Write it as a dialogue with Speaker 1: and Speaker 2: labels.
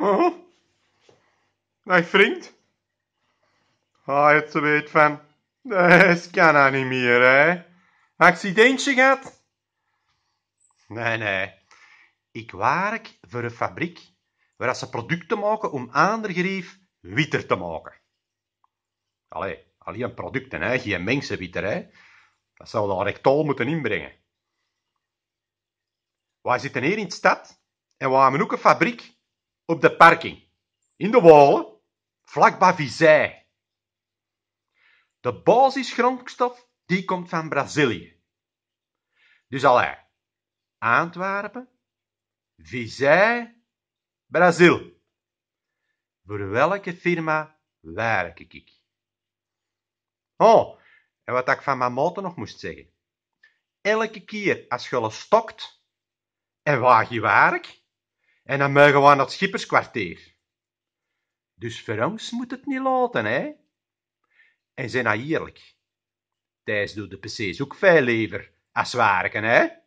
Speaker 1: Oh. Mijn vriend? Hij ah, het zo weet van.
Speaker 2: Dat
Speaker 1: kan hij nou niet meer, hè? Accidentje gehad? Nee, nee. Ik werk voor een fabriek waar ze producten maken om aandrief witter te maken. Allee, alleen producten, hè? geen witter, Hè? Dat zou de rectaal moeten inbrengen. Wij zitten hier in de stad en we hebben ook een fabriek op de parking. In de vlak vlakbij Vizij. De basisgrondstof die komt van Brazilië. Dus al hij. Antwerpen, Vizij, Brazil. Voor welke firma werk ik? Oh, en wat ik van mijn motor nog moest zeggen. Elke keer als je stokt en waar je werkt. En dan mogen we aan het schipperskwartier. Dus ons moet het niet laten, hè? En zijn nou eerlijk. Thijs doet de PC's ook veel lever, als werken, hè?